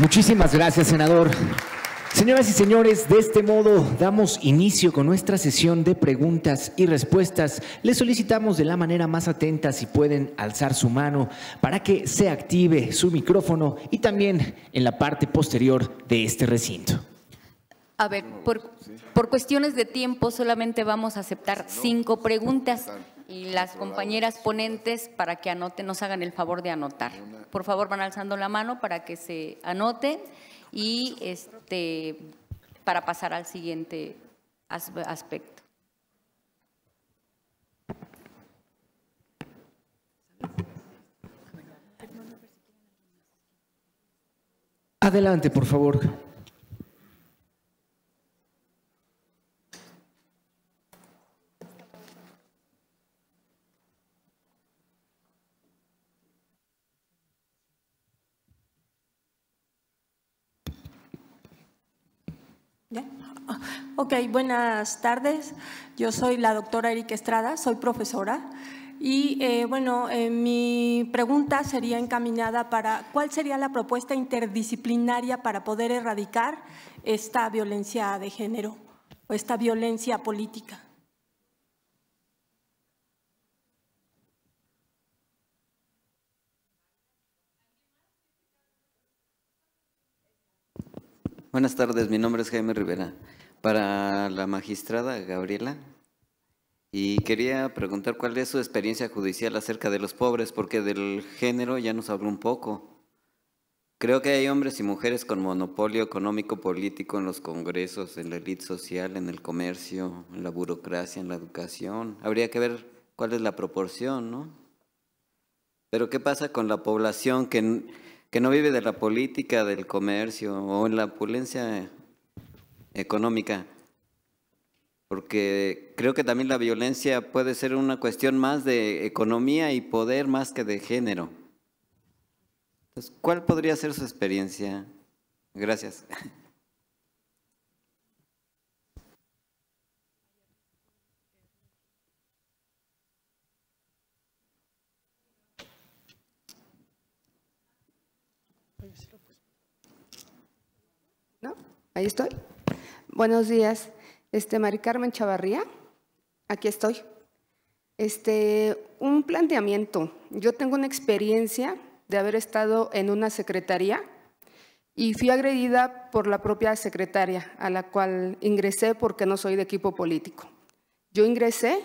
Muchísimas gracias, senador. Señoras y señores, de este modo damos inicio con nuestra sesión de preguntas y respuestas. Les solicitamos de la manera más atenta si pueden alzar su mano para que se active su micrófono y también en la parte posterior de este recinto. A ver, por, por, cuestiones de tiempo solamente vamos a aceptar cinco preguntas y las compañeras ponentes para que anoten, nos hagan el favor de anotar. Por favor, van alzando la mano para que se anoten y este para pasar al siguiente aspecto. Adelante, por favor. Ok, buenas tardes. Yo soy la doctora Erika Estrada, soy profesora. Y eh, bueno, eh, mi pregunta sería encaminada para cuál sería la propuesta interdisciplinaria para poder erradicar esta violencia de género o esta violencia política. Buenas tardes, mi nombre es Jaime Rivera. Para la magistrada Gabriela, y quería preguntar cuál es su experiencia judicial acerca de los pobres, porque del género ya nos habló un poco. Creo que hay hombres y mujeres con monopolio económico político en los congresos, en la élite social, en el comercio, en la burocracia, en la educación. Habría que ver cuál es la proporción, ¿no? Pero ¿qué pasa con la población que que no vive de la política, del comercio o en la opulencia económica. Porque creo que también la violencia puede ser una cuestión más de economía y poder más que de género. Entonces, ¿cuál podría ser su experiencia? Gracias. Ahí estoy. Buenos días. Este, Mari Carmen Chavarría, aquí estoy. Este, un planteamiento. Yo tengo una experiencia de haber estado en una secretaría y fui agredida por la propia secretaria, a la cual ingresé porque no soy de equipo político. Yo ingresé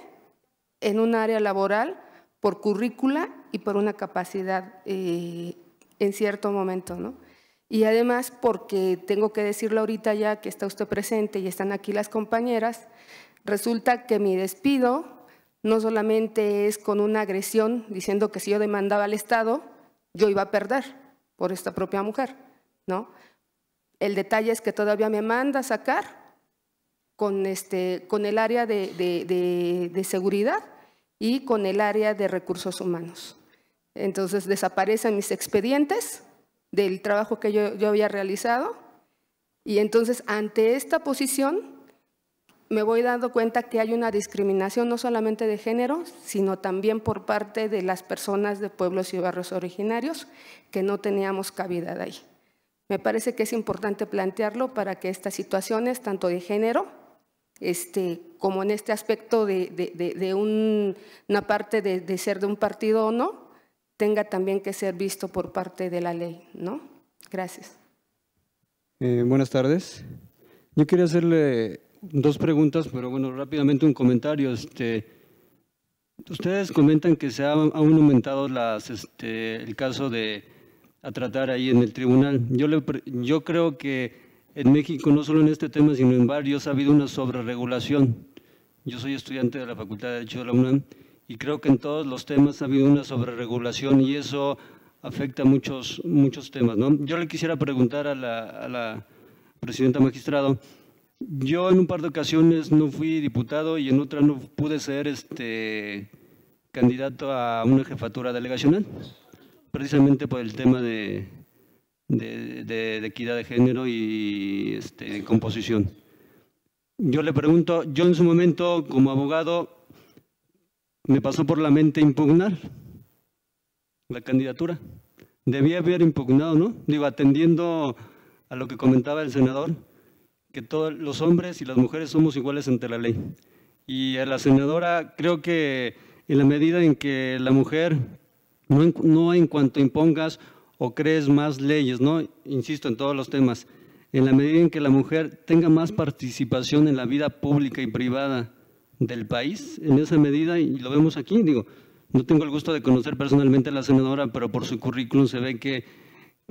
en un área laboral por currícula y por una capacidad eh, en cierto momento, ¿no? Y además, porque tengo que decirlo ahorita ya que está usted presente y están aquí las compañeras, resulta que mi despido no solamente es con una agresión diciendo que si yo demandaba al Estado, yo iba a perder por esta propia mujer, ¿no? El detalle es que todavía me manda a sacar con, este, con el área de, de seguridad y con el área de recursos humanos. Entonces desaparecen mis expedientes, del trabajo que yo, había realizado. Y entonces, ante esta posición, me voy dando cuenta que hay una discriminación no solamente de género, sino también por parte de las personas de pueblos y barrios originarios, que no teníamos cabida de ahí. Me parece que es importante plantearlo para que estas situaciones, tanto de género, este, como en este aspecto de, una parte de ser de un partido o no, tenga también que ser visto por parte de la ley, ¿no? Gracias. Eh, buenas tardes. Yo quería hacerle dos preguntas, pero bueno, rápidamente un comentario. Este, ustedes comentan que se ha aumentado las, este, el caso de a tratar ahí en el tribunal. Yo, le, yo creo que en México, no solo en este tema, sino en varios, ha habido una sobreregulación. Yo soy estudiante de la Facultad de Derecho de la UNAM y creo que en todos los temas ha habido una sobreregulación y eso afecta muchos, muchos temas. Yo le quisiera preguntar a la, presidenta magistrado, yo en un par de ocasiones no fui diputado y en otra no pude ser este candidato a una jefatura delegacional, precisamente por el tema de, de, de equidad de género y este, composición. Yo le pregunto, yo en su momento como abogado me pasó por la mente impugnar la candidatura. Debía haber impugnado, ¿no? Digo, atendiendo a lo que comentaba el senador, que todos los hombres y las mujeres somos iguales ante la ley. Y a la senadora creo que en la medida en que la mujer, no en, no en cuanto impongas o crees más leyes, ¿no? Insisto en todos los temas, en la medida en que la mujer tenga más participación en la vida pública y privada, del país en esa medida y lo vemos aquí. Digo, no tengo el gusto de conocer personalmente a la senadora, pero por su currículum se ve que,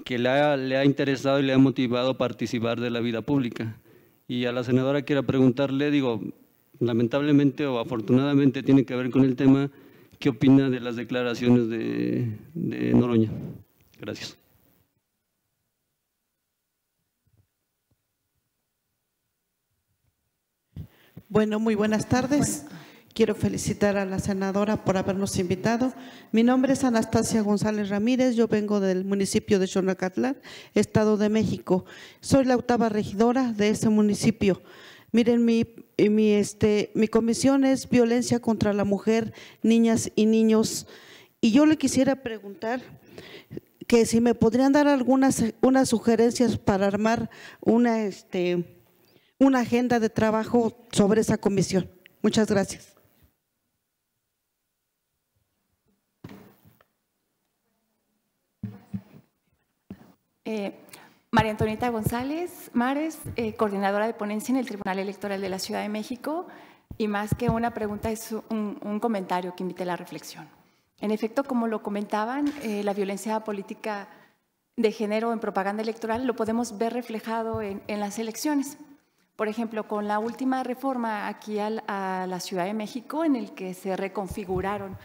que le, ha, le ha interesado y le ha motivado participar de la vida pública. Y a la senadora quiero preguntarle, digo, lamentablemente o afortunadamente tiene que ver con el tema, ¿qué opina de las declaraciones de, de Noroña? Gracias. Bueno, muy buenas tardes. Quiero felicitar a la senadora por habernos invitado. Mi nombre es Anastasia González Ramírez, yo vengo del municipio de Chonacatlán, Estado de México. Soy la octava regidora de ese municipio. Miren, mi, eh, mi, este, mi comisión es violencia contra la mujer, niñas y niños. Y yo le quisiera preguntar que si me podrían dar algunas unas sugerencias para armar una, este, una agenda de trabajo sobre esa comisión. Muchas gracias. Eh, María Antonieta González Mares, eh, coordinadora de ponencia en el Tribunal Electoral de la Ciudad de México, y más que una pregunta es un, comentario que invite a la reflexión. En efecto, como lo comentaban, eh, la violencia política de género en propaganda electoral lo podemos ver reflejado en las elecciones. Por ejemplo, con la última reforma aquí a la Ciudad de México, en el que se reconfiguraron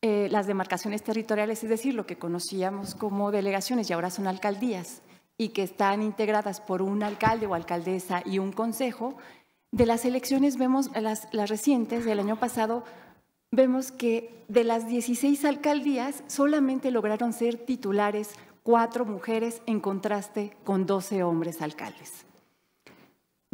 eh, las demarcaciones territoriales, es decir, lo que conocíamos como delegaciones y ahora son alcaldías, y que están integradas por un alcalde o alcaldesa y un consejo, de las elecciones vemos, las, las recientes del año pasado, vemos que de las 16 alcaldías solamente lograron ser titulares cuatro mujeres en contraste con 12 hombres alcaldes.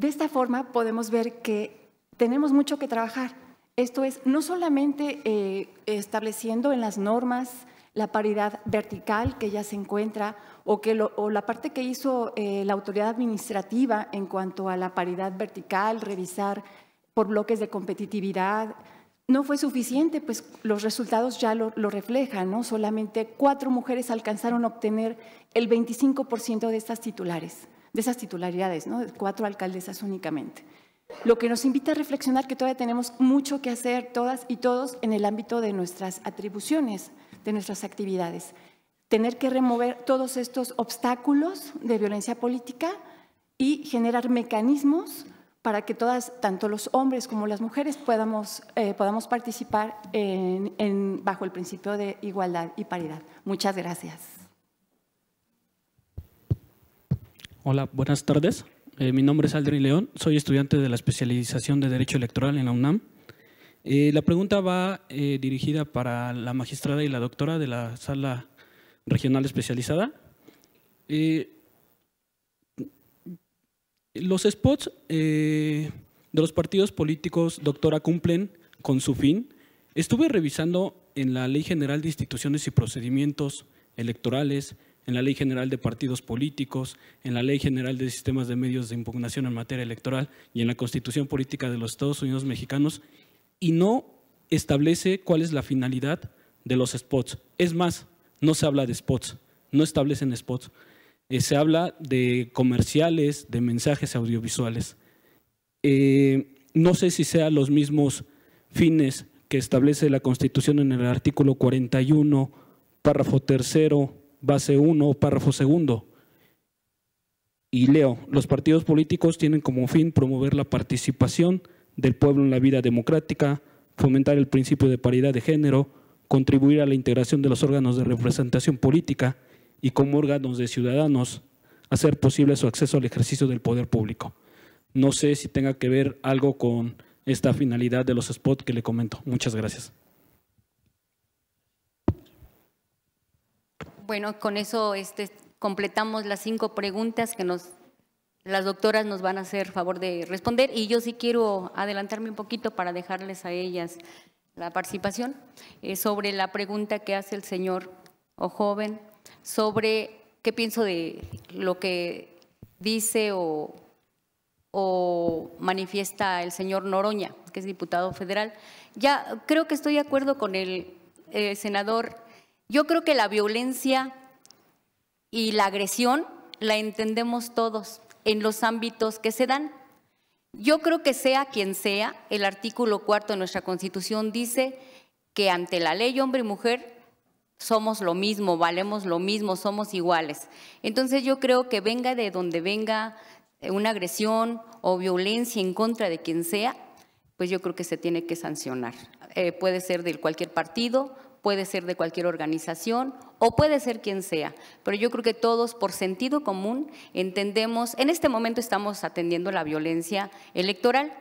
De esta forma podemos ver que tenemos mucho que trabajar. Esto es, no solamente eh, estableciendo en las normas la paridad vertical que ya se encuentra o, que la parte que hizo eh, la autoridad administrativa en cuanto a la paridad vertical, revisar por bloques de competitividad, no fue suficiente, pues los resultados ya lo, lo reflejan, ¿no? Solamente cuatro mujeres alcanzaron a obtener el 25% de estas titulares de esas titularidades, ¿no? cuatro alcaldesas únicamente. Lo que nos invita a reflexionar que todavía tenemos mucho que hacer todas y todos en el ámbito de nuestras atribuciones, de nuestras actividades. Tener que remover todos estos obstáculos de violencia política y generar mecanismos para que todas, tanto los hombres como las mujeres, podamos, eh, participar en, bajo el principio de igualdad y paridad. Muchas gracias. Hola, buenas tardes. Eh, mi nombre es Aldrin León, soy estudiante de la especialización de Derecho Electoral en la UNAM. Eh, la pregunta va eh, dirigida para la magistrada y la doctora de la sala regional especializada. los spots de los partidos políticos, doctora, cumplen con su fin. Estuve revisando en la Ley General de Instituciones y Procedimientos Electorales, en la Ley General de Partidos Políticos, en la Ley General de Sistemas de Medios de Impugnación en materia electoral y en la Constitución Política de los Estados Unidos Mexicanos y no establece cuál es la finalidad de los spots. Es más, no se habla de spots, no establecen spots. Eh, se habla de comerciales, de mensajes audiovisuales. Eh, no sé si sean los mismos fines que establece la Constitución en el artículo 41, párrafo tercero, base 1, párrafo segundo. Y leo, los partidos políticos tienen como fin promover la participación del pueblo en la vida democrática, fomentar el principio de paridad de género, contribuir a la integración de los órganos de representación política y como órganos de ciudadanos, hacer posible su acceso al ejercicio del poder público. No sé si tenga que ver algo con esta finalidad de los spots que le comento. Muchas gracias. Bueno, con eso este, completamos las cinco preguntas que nos, las doctoras nos van a hacer favor de responder y yo sí quiero adelantarme un poquito para dejarles a ellas la participación eh, sobre la pregunta que hace el señor o joven sobre qué pienso de lo que dice o, o manifiesta el señor Noroña, que es diputado federal. Ya creo que estoy de acuerdo con el eh, senador yo creo que la violencia y la agresión la entendemos todos en los ámbitos que se dan. Yo creo que sea quien sea, el artículo cuarto de nuestra Constitución dice que ante la ley hombre y mujer somos lo mismo, valemos lo mismo, somos iguales. Entonces yo creo que venga de donde venga eh, una agresión o violencia en contra de quien sea, pues yo creo que se tiene que sancionar. Eh, puede ser de cualquier partido, puede ser de cualquier organización o puede ser quien sea, pero yo creo que todos por sentido común entendemos, en este momento estamos atendiendo la violencia electoral,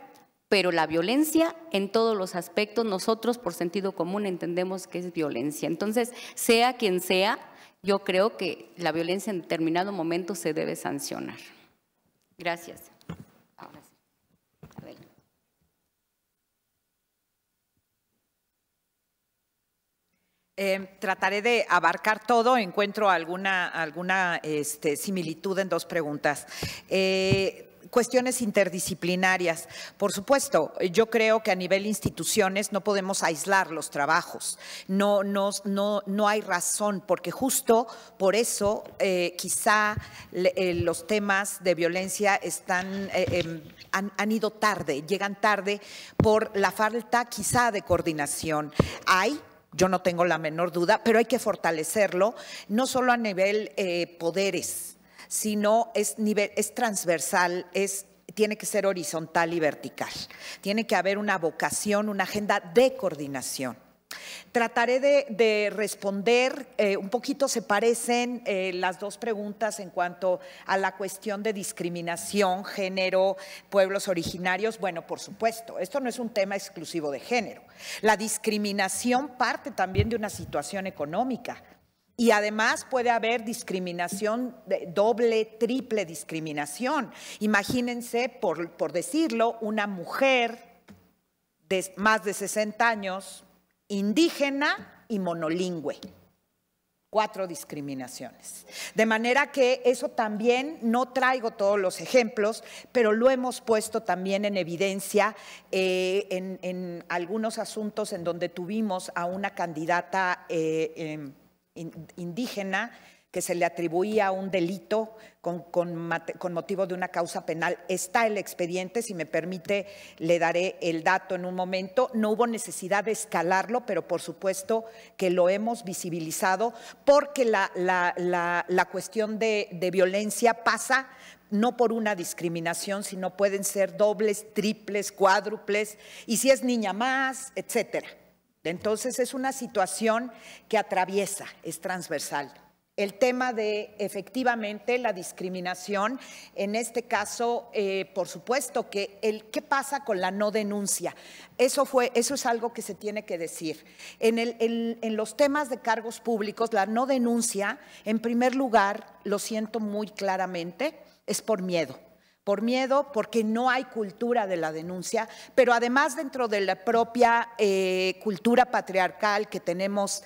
pero la violencia en todos los aspectos nosotros por sentido común entendemos que es violencia. Entonces, sea quien sea, yo creo que la violencia en determinado momento se debe sancionar. Gracias. Em, trataré de abarcar todo, encuentro alguna, alguna este, similitud en dos preguntas. Eh, cuestiones interdisciplinarias. Por supuesto, yo creo que a nivel instituciones no podemos aislar los trabajos. No, no, no hay razón, porque justo por eso eh, quizá eh, los temas de violencia están, em, han, han, ido tarde, llegan tarde por la falta quizá de coordinación. Hay yo no tengo la menor duda, pero hay que fortalecerlo, no solo a nivel eh, poderes, sino es, es transversal, es tiene que ser horizontal y vertical. Tiene que haber una vocación, una agenda de coordinación. Trataré de, responder, eh, un poquito se parecen eh, las dos preguntas en cuanto a la cuestión de discriminación, género, pueblos originarios. Bueno, por supuesto, esto no es un tema exclusivo de género. La discriminación parte también de una situación económica, y además puede haber discriminación, doble, triple discriminación. Imagínense, por, por decirlo, una mujer de más de 60 años indígena y monolingüe. Cuatro discriminaciones. De manera que eso también, no traigo todos los ejemplos, pero lo hemos puesto también en evidencia eh, en, algunos asuntos en donde tuvimos a una candidata eh, em, indígena que se le atribuía un delito con, motivo de una causa penal. Está el expediente, si me permite, le daré el dato en un momento. No hubo necesidad de escalarlo, pero por supuesto que lo hemos visibilizado, porque la, cuestión de, de violencia pasa no por una discriminación, sino pueden ser dobles, triples, cuádruples, y si es niña más, etcétera. Entonces es una situación que atraviesa, es transversal el tema de efectivamente la discriminación, en este caso, eh, por supuesto, que el qué pasa con la no denuncia. Eso fue, eso es algo que se tiene que decir. En, los temas de cargos públicos, la no denuncia, en primer lugar, lo siento muy claramente, es por miedo por miedo, porque no hay cultura de la denuncia, pero además dentro de la propia eh, cultura patriarcal que tenemos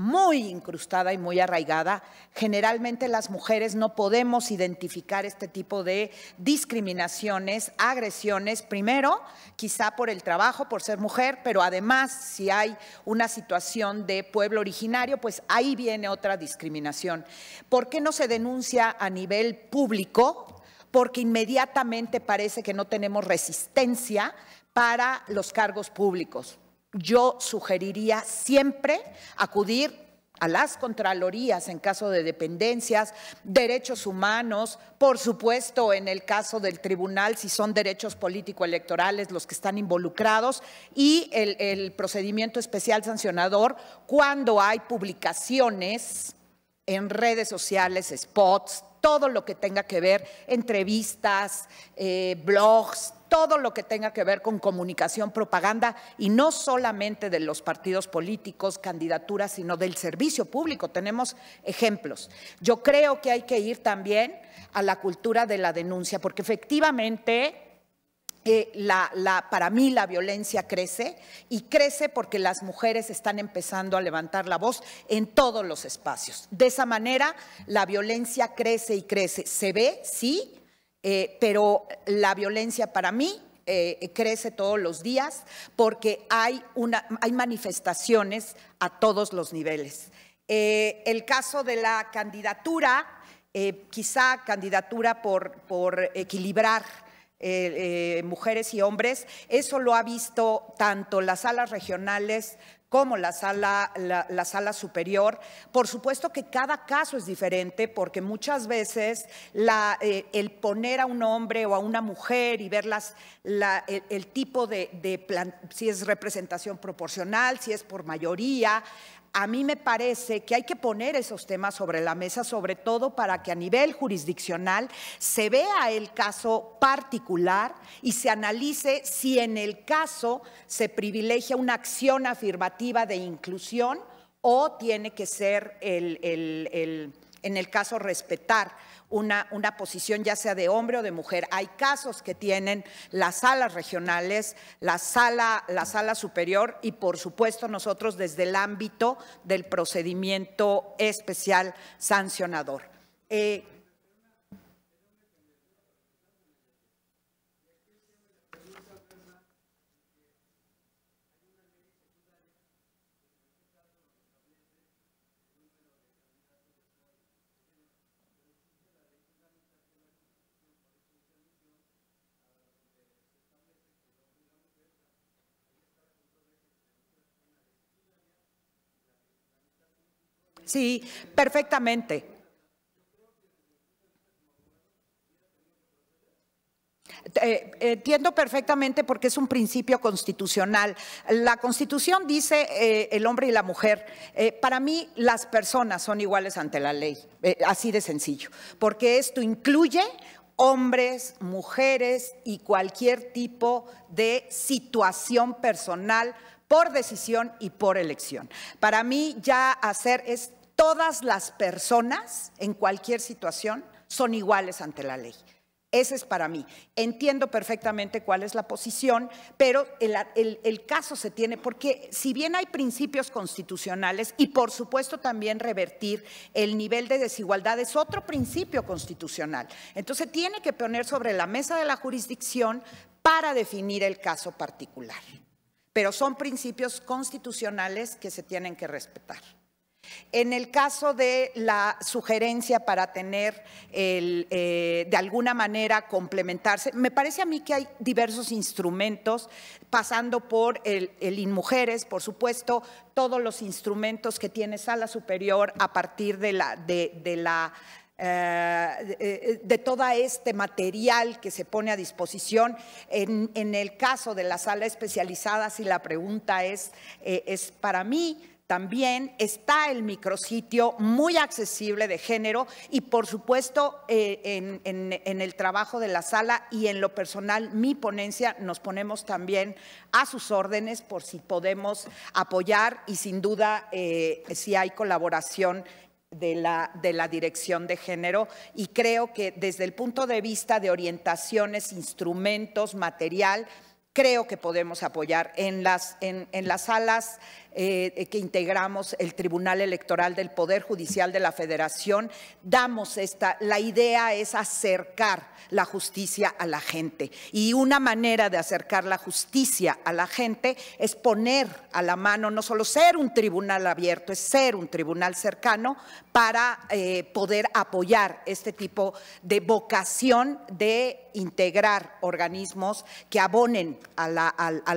muy incrustada y muy arraigada. Generalmente las mujeres no podemos identificar este tipo de discriminaciones, agresiones, primero, quizá por el trabajo, por ser mujer, pero además si hay una situación de pueblo originario, pues ahí viene otra discriminación. ¿Por qué no se denuncia a nivel público? Porque inmediatamente parece que no tenemos resistencia para los cargos públicos yo sugeriría siempre acudir a las Contralorías en caso de dependencias, derechos humanos, por supuesto en el caso del tribunal, si son derechos político-electorales los que están involucrados, y el, procedimiento especial sancionador cuando hay publicaciones en redes sociales, spots, todo lo que tenga que ver, entrevistas, eh, blogs, todo lo que tenga que ver con comunicación, propaganda, y no solamente de los partidos políticos, candidaturas, sino del servicio público. Tenemos ejemplos. Yo creo que hay que ir también a la cultura de la denuncia, porque efectivamente... Eh, para mí la violencia crece y crece porque las mujeres están empezando a levantar la voz en todos los espacios. De esa manera la violencia crece y crece. Se ve, sí, eh, pero la violencia para mí eh, crece todos los días porque hay, una, hay manifestaciones a todos los niveles. Eh, el caso de la candidatura, quizá candidatura por, por equilibrar eh, eh, mujeres y hombres. Eso lo ha visto tanto las salas regionales como la sala, la, sala superior. Por supuesto que cada caso es diferente porque muchas veces eh, el poner a un hombre o a una mujer y ver el, tipo de, si es representación proporcional, si es por mayoría, a mí me parece que hay que poner esos temas sobre la mesa, sobre todo para que a nivel jurisdiccional se vea el caso particular y se analice si en el caso se privilegia una acción afirmativa de inclusión o tiene que ser el, en el caso respetar una, una posición ya sea de hombre o de mujer. Hay casos que tienen las salas regionales, la sala, la sala superior y por supuesto nosotros desde el ámbito del procedimiento especial sancionador. Eh, Sí, perfectamente. Eh, entiendo perfectamente porque es un principio constitucional. La constitución dice eh, el hombre y la mujer. Eh, para mí las personas son iguales ante la ley, así de sencillo, porque esto incluye hombres, mujeres y cualquier tipo de situación personal por decisión y por elección. Para mí ya hacer esto todas las personas en cualquier situación son iguales ante la ley. Ese es para mí. Entiendo perfectamente cuál es la posición, pero el, el, caso se tiene porque si bien hay principios constitucionales y por supuesto también revertir el nivel de desigualdad es otro principio constitucional. Entonces tiene que poner sobre la mesa de la jurisdicción para definir el caso particular. Pero son principios constitucionales que se tienen que respetar. En el caso de la sugerencia para tener eh, de alguna manera complementarse, me parece a mí que hay diversos instrumentos, pasando por el, el INMUJERES, por supuesto, todos los instrumentos que tiene Sala Superior a partir de la, de, eh, todo este material que se pone a disposición. En, el caso de la sala especializada, si la pregunta es, eh, es para mí, también está el micrositio muy accesible de género y por supuesto eh, en, el trabajo de la sala y en lo personal mi ponencia nos ponemos también a sus órdenes por si podemos apoyar y sin duda eh, si hay colaboración de la, de la, dirección de género y creo que desde el punto de vista de orientaciones, instrumentos, material, creo que podemos apoyar en las, en, las salas eh, que integramos el Tribunal Electoral del Poder Judicial de la Federación, damos esta, la idea es acercar la justicia a la gente. Y una manera de acercar la justicia a la gente es poner a la mano, no solo ser un tribunal abierto, es ser un tribunal cercano para eh, poder apoyar este tipo de vocación de integrar organismos que abonen a la,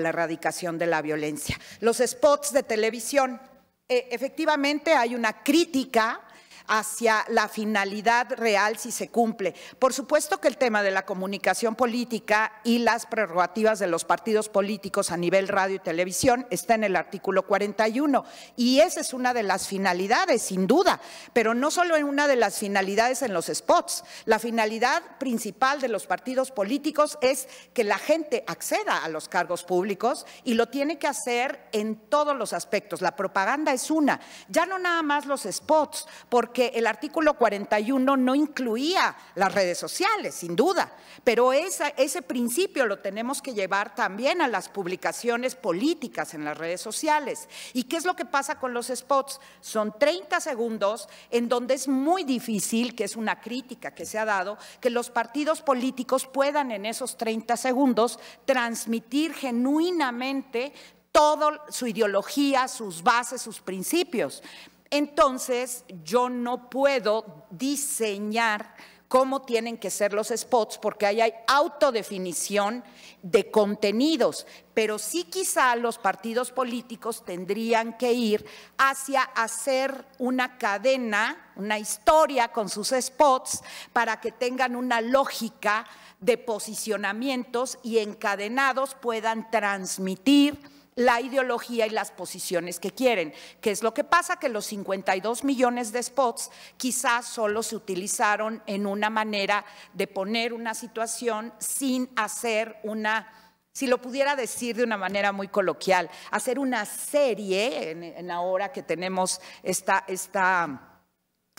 erradicación de la violencia. Los spots de televisión. Eh, efectivamente hay una crítica hacia la finalidad real si se cumple. Por supuesto que el tema de la comunicación política y las prerrogativas de los partidos políticos a nivel radio y televisión está en el artículo 41 y esa es una de las finalidades, sin duda, pero no solo en una de las finalidades en los spots. La finalidad principal de los partidos políticos es que la gente acceda a los cargos públicos y lo tiene que hacer en todos los aspectos. La propaganda es una, ya no nada más los spots, porque porque el artículo 41 no incluía las redes sociales, sin duda, pero ese principio lo tenemos que llevar también a las publicaciones políticas en las redes sociales. ¿Y qué es lo que pasa con los spots? Son 30 segundos en donde es muy difícil, que es una crítica que se ha dado, que los partidos políticos puedan en esos 30 segundos transmitir genuinamente toda su ideología, sus bases, sus principios entonces yo no puedo diseñar cómo tienen que ser los spots, porque ahí hay autodefinición de contenidos, pero sí quizá los partidos políticos tendrían que ir hacia hacer una cadena, una historia con sus spots para que tengan una lógica de posicionamientos y encadenados puedan transmitir la ideología y las posiciones que quieren. ¿Qué es lo que pasa? Que los 52 millones de spots quizás solo se utilizaron en una manera de poner una situación sin hacer una si lo pudiera decir de una manera muy coloquial, hacer una serie en, la ahora que tenemos esta, esta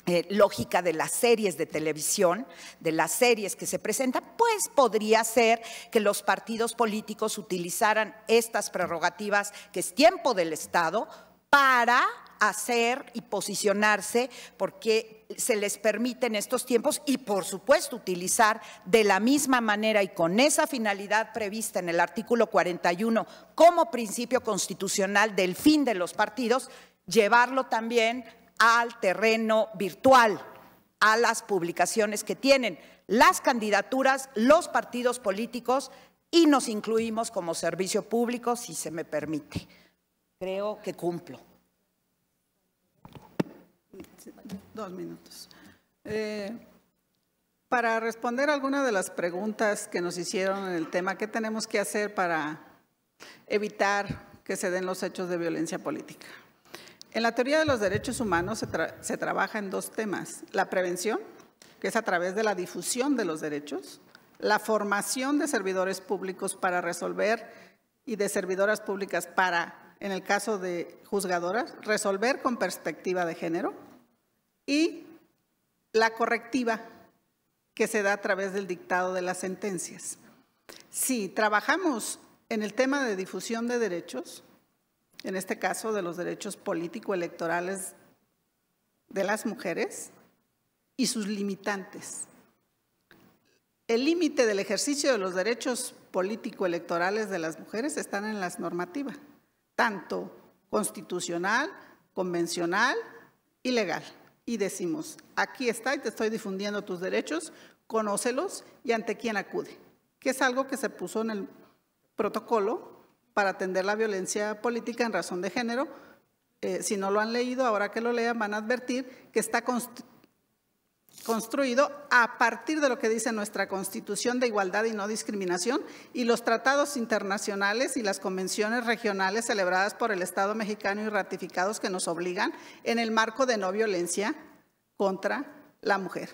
eh, lógica de las series de televisión, de las series que se presentan, pues podría ser que los partidos políticos utilizaran estas prerrogativas, que es tiempo del Estado, para hacer y posicionarse porque se les permite en estos tiempos y por supuesto utilizar de la misma manera y con esa finalidad prevista en el artículo 41 como principio constitucional del fin de los partidos, llevarlo también al terreno virtual, a las publicaciones que tienen las candidaturas, los partidos políticos y nos incluimos como servicio público, si se me permite. Creo que cumplo. Dos minutos. Eh, para responder alguna de las preguntas que nos hicieron en el tema, ¿qué tenemos que hacer para evitar que se den los hechos de violencia política? En la teoría de los derechos humanos se, trabaja en dos temas, la prevención, que es a través de la difusión de los derechos, la formación de servidores públicos para resolver y de servidoras públicas para, en el caso de juzgadoras, resolver con perspectiva de género y la correctiva, que se da a través del dictado de las sentencias. Si trabajamos en el tema de difusión de derechos, en este caso de los derechos político-electorales de las mujeres y sus limitantes. El límite del ejercicio de los derechos político-electorales de las mujeres están en las normativas, tanto constitucional, convencional y legal. Y decimos, aquí está y te estoy difundiendo tus derechos, conócelos y ante quién acude, que es algo que se puso en el protocolo para atender la violencia política en razón de género. Eh, si no lo han leído, ahora que lo lean van a advertir que está construido a partir de lo que dice nuestra Constitución de Igualdad y No Discriminación y los tratados internacionales y las convenciones regionales celebradas por el Estado mexicano y ratificados que nos obligan en el marco de no violencia contra la mujer.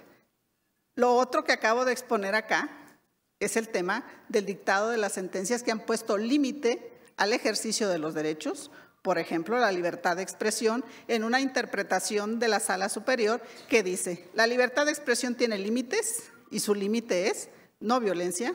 Lo otro que acabo de exponer acá es el tema del dictado de las sentencias que han puesto límite al ejercicio de los derechos, por ejemplo, la libertad de expresión, en una interpretación de la sala superior que dice, la libertad de expresión tiene límites y su límite es no violencia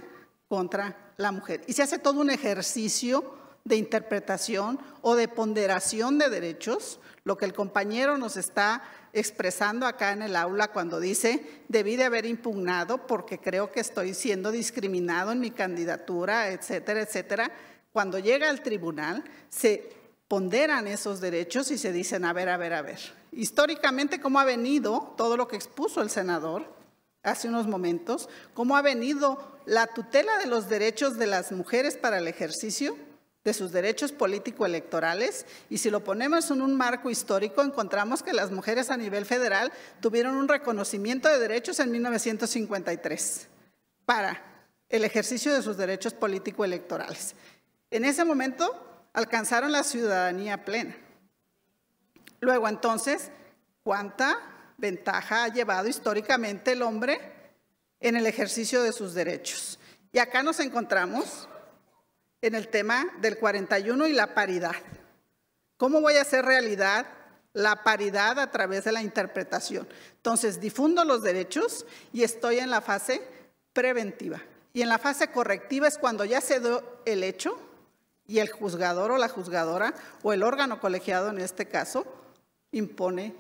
contra la mujer. Y se hace todo un ejercicio de interpretación o de ponderación de derechos lo que el compañero nos está expresando acá en el aula cuando dice, debí de haber impugnado porque creo que estoy siendo discriminado en mi candidatura, etcétera, etcétera. Cuando llega al tribunal, se ponderan esos derechos y se dicen, a ver, a ver, a ver. Históricamente, ¿cómo ha venido todo lo que expuso el senador hace unos momentos? ¿Cómo ha venido la tutela de los derechos de las mujeres para el ejercicio? de sus derechos político-electorales y si lo ponemos en un marco histórico, encontramos que las mujeres a nivel federal tuvieron un reconocimiento de derechos en 1953 para el ejercicio de sus derechos político-electorales. En ese momento alcanzaron la ciudadanía plena. Luego entonces, ¿cuánta ventaja ha llevado históricamente el hombre en el ejercicio de sus derechos? Y acá nos encontramos en el tema del 41 y la paridad. ¿Cómo voy a hacer realidad la paridad a través de la interpretación? Entonces, difundo los derechos y estoy en la fase preventiva. Y en la fase correctiva es cuando ya se dio el hecho y el juzgador o la juzgadora o el órgano colegiado en este caso impone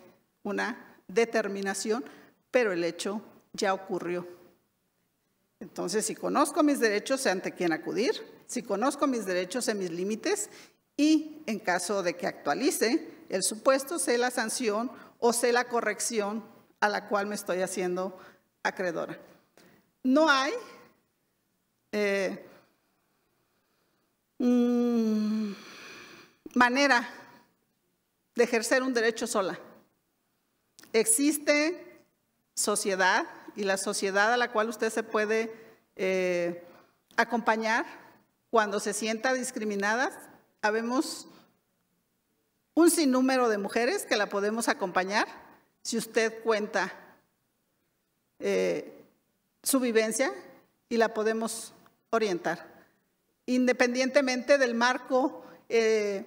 una determinación, pero el hecho ya ocurrió. Entonces, si conozco mis derechos, sé ante quién acudir si conozco mis derechos y mis límites y en caso de que actualice el supuesto, sé la sanción o sé la corrección a la cual me estoy haciendo acreedora. No hay eh, mm, manera de ejercer un derecho sola. Existe sociedad y la sociedad a la cual usted se puede eh, acompañar cuando se sienta discriminada, habemos un sinnúmero de mujeres que la podemos acompañar. Si usted cuenta eh, su vivencia y la podemos orientar, independientemente del marco eh,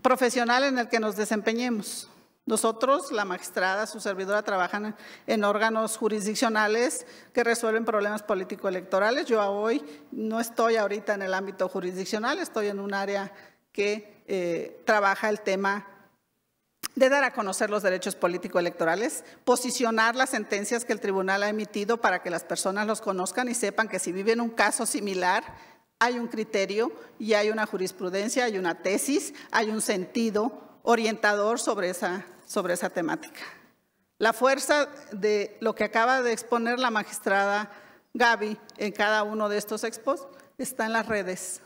profesional en el que nos desempeñemos. Nosotros, la magistrada, su servidora, trabajan en órganos jurisdiccionales que resuelven problemas político-electorales. Yo hoy no estoy ahorita en el ámbito jurisdiccional, estoy en un área que eh, trabaja el tema de dar a conocer los derechos político-electorales, posicionar las sentencias que el tribunal ha emitido para que las personas los conozcan y sepan que si viven un caso similar, hay un criterio y hay una jurisprudencia, hay una tesis, hay un sentido orientador sobre esa sobre esa temática. La fuerza de lo que acaba de exponer la magistrada Gaby en cada uno de estos expos está en las redes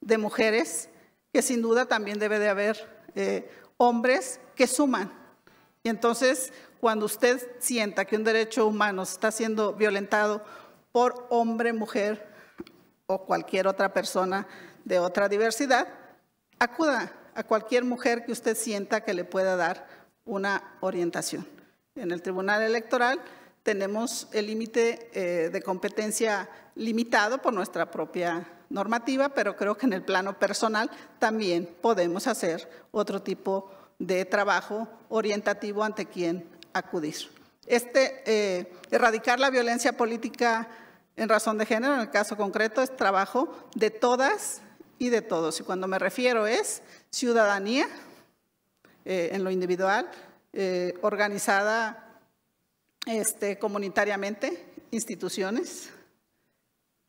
de mujeres, que sin duda también debe de haber eh, hombres que suman. Y entonces, cuando usted sienta que un derecho humano está siendo violentado por hombre, mujer o cualquier otra persona de otra diversidad, acuda a cualquier mujer que usted sienta que le pueda dar una orientación. En el Tribunal Electoral tenemos el límite eh, de competencia limitado por nuestra propia normativa, pero creo que en el plano personal también podemos hacer otro tipo de trabajo orientativo ante quien acudir. Este, eh, erradicar la violencia política en razón de género, en el caso concreto, es trabajo de todas y de todos. Y cuando me refiero es ciudadanía, eh, en lo individual, eh, organizada este, comunitariamente, instituciones,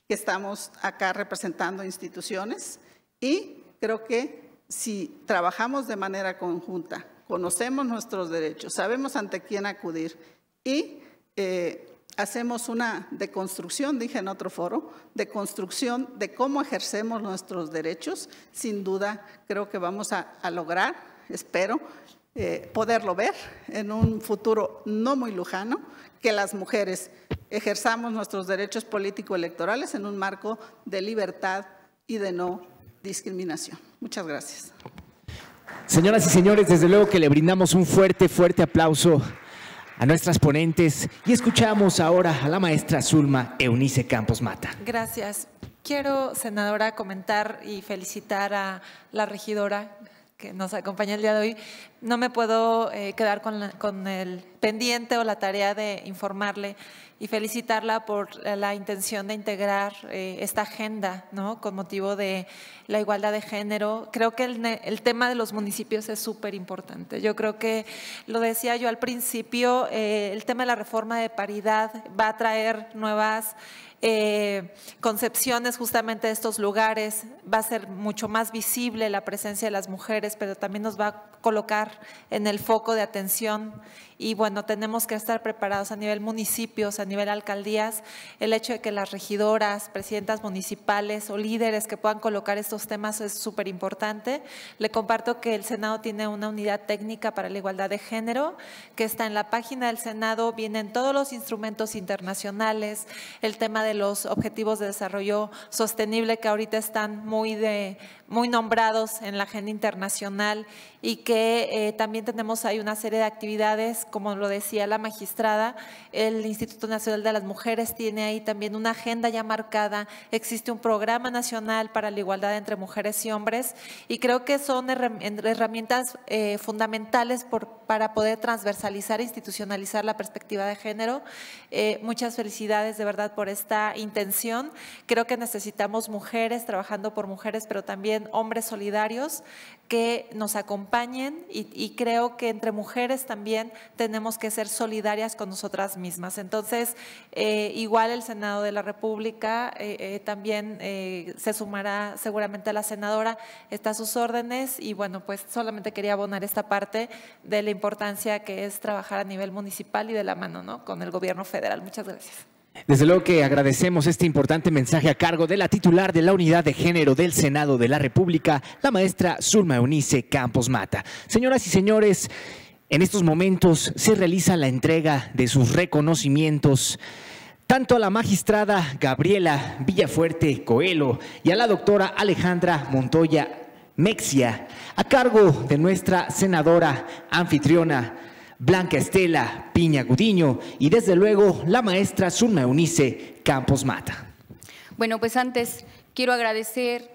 que estamos acá representando instituciones y creo que si trabajamos de manera conjunta, conocemos nuestros derechos, sabemos ante quién acudir y eh, hacemos una deconstrucción, dije en otro foro, deconstrucción de cómo ejercemos nuestros derechos, sin duda creo que vamos a lograr espero eh, poderlo ver en un futuro no muy lujano, que las mujeres ejerzamos nuestros derechos político-electorales en un marco de libertad y de no discriminación. Muchas gracias. Señoras y señores, desde luego que le brindamos un fuerte, fuerte aplauso a nuestras ponentes y escuchamos ahora a la maestra Zulma Eunice Campos Mata. Gracias. Quiero, senadora, comentar y felicitar a la regidora que nos acompaña el día de hoy, no me puedo eh, quedar con, con el pendiente o la tarea de informarle y felicitarla por la intención de integrar eh, esta agenda con motivo de la igualdad de género. Creo que el, tema de los municipios es súper importante. Yo creo que, lo decía yo al principio, eh, el tema de la reforma de paridad va a traer nuevas... Eh, concepciones justamente de estos lugares, va a ser mucho más visible la presencia de las mujeres, pero también nos va a colocar en el foco de atención y bueno, tenemos que estar preparados a nivel municipios, a nivel alcaldías, el hecho de que las regidoras, presidentas municipales o líderes que puedan colocar estos temas es súper importante. Le comparto que el Senado tiene una unidad técnica para la igualdad de género que está en la página del Senado, vienen todos los instrumentos internacionales, el tema de los objetivos de desarrollo sostenible que ahorita están muy de muy nombrados en la agenda internacional y que eh, también tenemos ahí una serie de actividades, como lo decía la magistrada, el Instituto Nacional de las Mujeres tiene ahí también una agenda ya marcada, existe un programa nacional para la igualdad entre mujeres y hombres y creo que son herramientas eh, fundamentales por, para poder transversalizar e institucionalizar la perspectiva de género. Eh, muchas felicidades de verdad por esta intención. Creo que necesitamos mujeres trabajando por mujeres, pero también hombres solidarios que nos acompañen y, creo que entre mujeres también tenemos que ser solidarias con nosotras mismas. Entonces, eh, igual el Senado de la República eh, eh, también se sumará seguramente a la senadora, está a sus órdenes y bueno, pues solamente quería abonar esta parte de la importancia que es trabajar a nivel municipal y de la mano ¿no? con el gobierno federal. Muchas gracias. Desde luego que agradecemos este importante mensaje a cargo de la titular de la Unidad de Género del Senado de la República, la maestra Zulma Eunice Campos Mata. Señoras y señores, en estos momentos se realiza la entrega de sus reconocimientos tanto a la magistrada Gabriela Villafuerte Coelho y a la doctora Alejandra Montoya Mexia, a cargo de nuestra senadora anfitriona Blanca Estela Piña Gudiño y desde luego la maestra Zulma Eunice Campos Mata. Bueno, pues antes quiero agradecer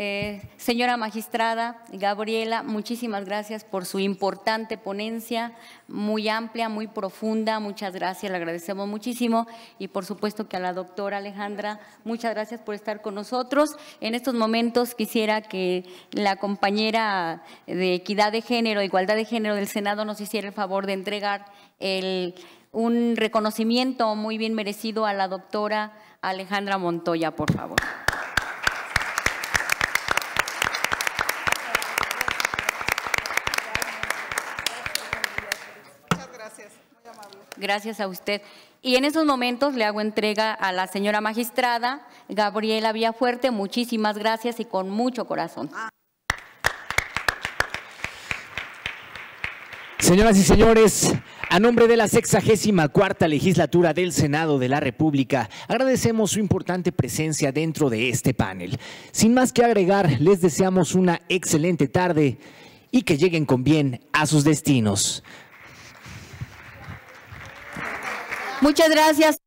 eh, señora magistrada Gabriela, muchísimas gracias por su importante ponencia, muy amplia, muy profunda. Muchas gracias, le agradecemos muchísimo. Y por supuesto que a la doctora Alejandra, muchas gracias por estar con nosotros. En estos momentos quisiera que la compañera de Equidad de Género, Igualdad de Género del Senado nos hiciera el favor de entregar un reconocimiento muy bien merecido a la doctora Alejandra Montoya, por favor. Gracias a usted. Y en esos momentos le hago entrega a la señora magistrada Gabriela Villafuerte. Muchísimas gracias y con mucho corazón. Señoras y señores, a nombre de la 64 cuarta legislatura del Senado de la República, agradecemos su importante presencia dentro de este panel. Sin más que agregar, les deseamos una excelente tarde y que lleguen con bien a sus destinos. Muchas gracias.